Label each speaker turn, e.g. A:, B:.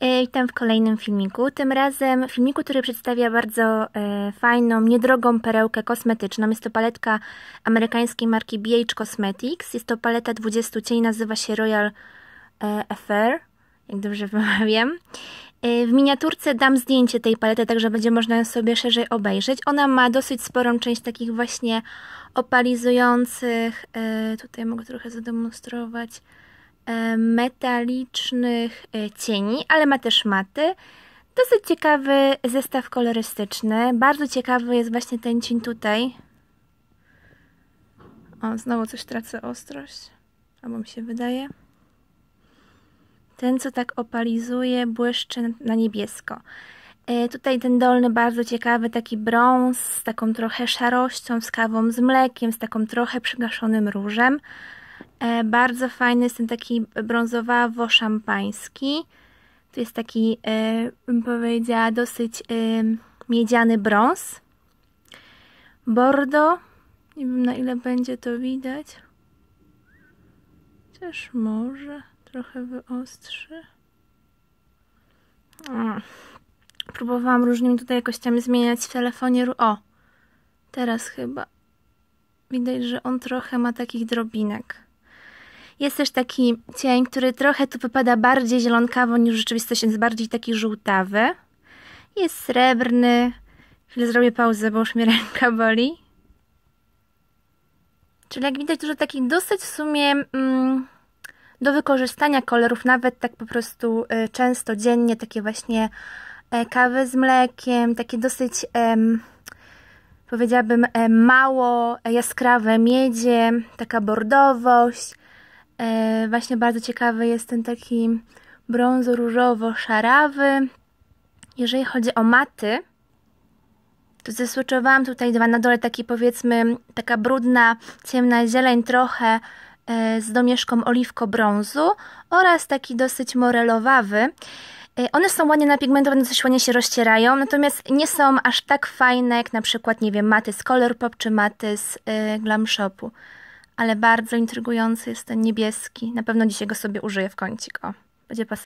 A: E, witam w kolejnym filmiku. Tym razem filmiku, który przedstawia bardzo e, fajną, niedrogą perełkę kosmetyczną. Jest to paletka amerykańskiej marki BH Cosmetics. Jest to paleta 20 cieni, nazywa się Royal e, Affair, jak dobrze wymawiam. W miniaturce dam zdjęcie tej palety, także będzie można ją sobie szerzej obejrzeć. Ona ma dosyć sporą część takich właśnie opalizujących, tutaj mogę trochę zademonstrować, E, metalicznych e, cieni, ale ma też maty. Dosyć ciekawy zestaw kolorystyczny. Bardzo ciekawy jest właśnie ten cień tutaj. O, znowu coś tracę ostrość. Albo mi się wydaje. Ten, co tak opalizuje, błyszczy na niebiesko. E, tutaj ten dolny bardzo ciekawy, taki brąz z taką trochę szarością, z kawą z mlekiem, z taką trochę przygaszonym różem. E, bardzo fajny jest ten taki brązowawo szampański. To jest taki, e, bym powiedziała, dosyć e, miedziany brąz. Bordo. Nie wiem na ile będzie to widać. Chociaż może trochę wyostrzy. Próbowałam różnymi tutaj jakościami zmieniać w telefonie. O, teraz chyba widać, że on trochę ma takich drobinek. Jest też taki cień, który trochę tu wypada bardziej zielonkawo niż rzeczywistość, jest bardziej taki żółtawy. Jest srebrny. Chwilę zrobię pauzę, bo już mi ręka boli. Czyli jak widać dużo takich dosyć w sumie mm, do wykorzystania kolorów, nawet tak po prostu y, często, dziennie, takie właśnie y, kawy z mlekiem, takie dosyć... Y, powiedziałabym e, mało e, jaskrawe miedzie, taka bordowość, E, właśnie bardzo ciekawy jest ten taki brązo różowo-szarawy. Jeżeli chodzi o maty, to zeswitchowałam tutaj dwa na dole taki powiedzmy taka brudna, ciemna zieleń trochę e, z domieszką oliwko-brązu oraz taki dosyć morelowawy. E, one są ładnie napigmentowane, coś ładnie się rozcierają, natomiast nie są aż tak fajne jak na przykład, nie wiem, maty z Color Pop czy maty z y, Glam Shopu ale bardzo intrygujący jest ten niebieski. Na pewno dzisiaj go sobie użyję w kącik. O, będzie pasował.